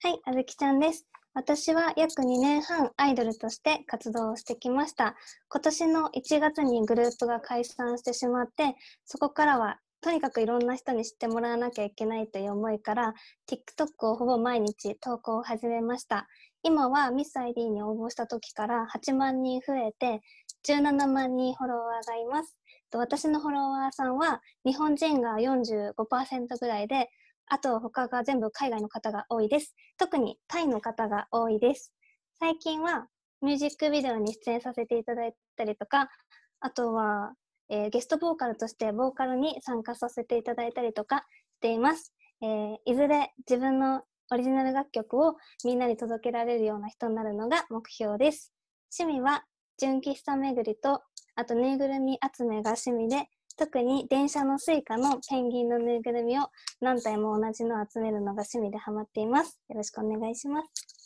はい、あずきちゃんです。私は約2年半アイドルとして活動をしてきました。今年の1月にグループが解散してしまって、そこからはとにかくいろんな人に知ってもらわなきゃいけないという思いから TikTok をほぼ毎日投稿を始めました今はミス ID に応募した時から8万人増えて17万人フォロワーがいます私のフォロワーさんは日本人が45%ぐらいであと他が全部海外の方が多いです。特にタイの方が多いです。最近はミュージックビデオに出演させていただいたりとか、あとは、えー、ゲストボーカルとしてボーカルに参加させていただいたりとかしています。えー、いずれ自分のオリジナル楽曲をみんなに届けられるような人になるのが目標です。趣味は純喫茶巡りと、あとぬいぐるみ集めが趣味で、特に電車のスイカのペンギンのぬいぐるみを何体も同じのを集めるのが趣味でハマっています。よろしくお願いします。